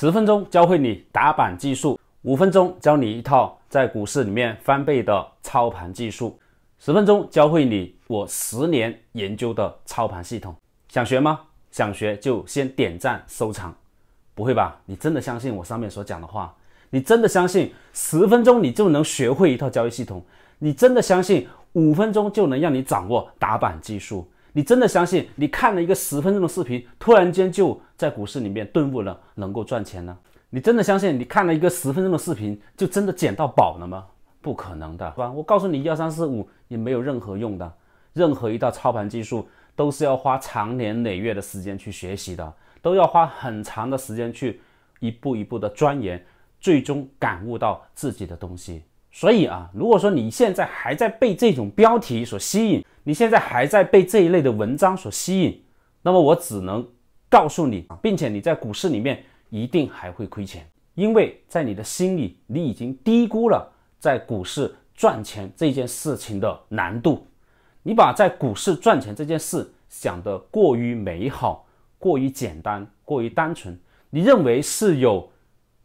十分钟教会你打板技术，五分钟教你一套在股市里面翻倍的操盘技术，十分钟教会你我十年研究的操盘系统，想学吗？想学就先点赞收藏。不会吧？你真的相信我上面所讲的话？你真的相信十分钟你就能学会一套交易系统？你真的相信五分钟就能让你掌握打板技术？你真的相信你看了一个十分钟的视频，突然间就？在股市里面顿悟了能够赚钱呢？你真的相信你看了一个十分钟的视频就真的捡到宝了吗？不可能的，是吧？我告诉你，一二三四五也没有任何用的。任何一道操盘技术都是要花长年累月的时间去学习的，都要花很长的时间去一步一步的钻研，最终感悟到自己的东西。所以啊，如果说你现在还在被这种标题所吸引，你现在还在被这一类的文章所吸引，那么我只能。告诉你，并且你在股市里面一定还会亏钱，因为在你的心里，你已经低估了在股市赚钱这件事情的难度。你把在股市赚钱这件事想得过于美好、过于简单、过于单纯，你认为是有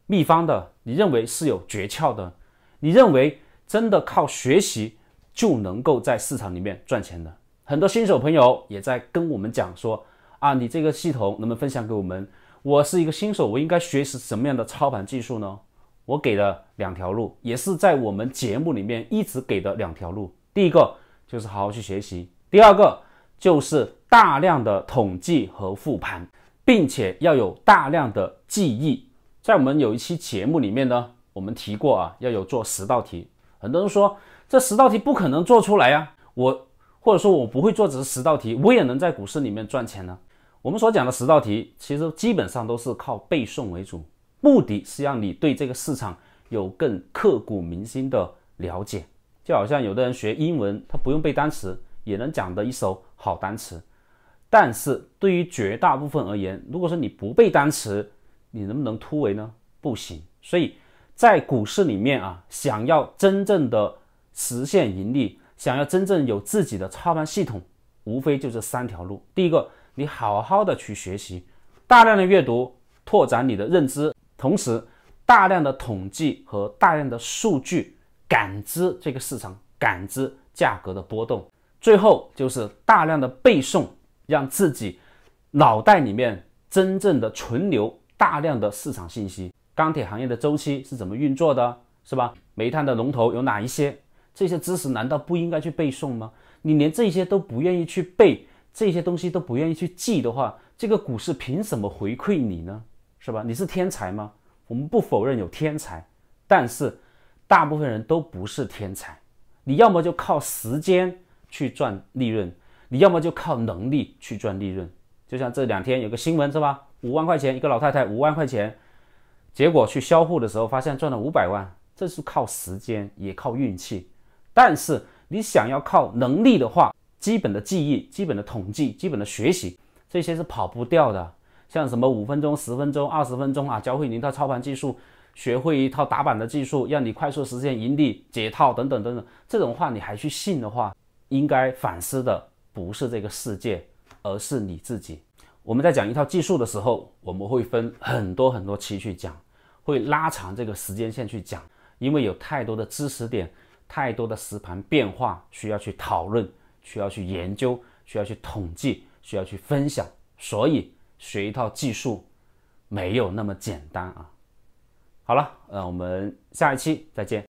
秘方的，你认为是有诀窍的，你认为真的靠学习就能够在市场里面赚钱的。很多新手朋友也在跟我们讲说。啊，你这个系统能不能分享给我们？我是一个新手，我应该学习什么样的操盘技术呢？我给了两条路，也是在我们节目里面一直给的两条路。第一个就是好好去学习，第二个就是大量的统计和复盘，并且要有大量的记忆。在我们有一期节目里面呢，我们提过啊，要有做十道题。很多人说这十道题不可能做出来呀，我或者说我不会做这十道题，我也能在股市里面赚钱呢。我们所讲的十道题，其实基本上都是靠背诵为主，目的是让你对这个市场有更刻骨铭心的了解。就好像有的人学英文，他不用背单词也能讲得一手好单词，但是对于绝大部分而言，如果说你不背单词，你能不能突围呢？不行。所以在股市里面啊，想要真正的实现盈利，想要真正有自己的操盘系统，无非就这三条路。第一个。你好好的去学习，大量的阅读拓展你的认知，同时大量的统计和大量的数据感知这个市场，感知价格的波动。最后就是大量的背诵，让自己脑袋里面真正的存留大量的市场信息。钢铁行业的周期是怎么运作的，是吧？煤炭的龙头有哪一些？这些知识难道不应该去背诵吗？你连这些都不愿意去背。这些东西都不愿意去记的话，这个股市凭什么回馈你呢？是吧？你是天才吗？我们不否认有天才，但是大部分人都不是天才。你要么就靠时间去赚利润，你要么就靠能力去赚利润。就像这两天有个新闻是吧？五万块钱一个老太太，五万块钱，结果去销户的时候发现赚了五百万，这是靠时间也靠运气。但是你想要靠能力的话，基本的记忆、基本的统计、基本的学习，这些是跑不掉的。像什么五分钟、十分钟、二十分钟啊，教会你一套操盘技术，学会一套打板的技术，让你快速实现盈利、解套等等等等，这种话你还去信的话，应该反思的不是这个世界，而是你自己。我们在讲一套技术的时候，我们会分很多很多期去讲，会拉长这个时间线去讲，因为有太多的知识点，太多的实盘变化需要去讨论。需要去研究，需要去统计，需要去分享，所以学一套技术没有那么简单啊！好了，那我们下一期再见。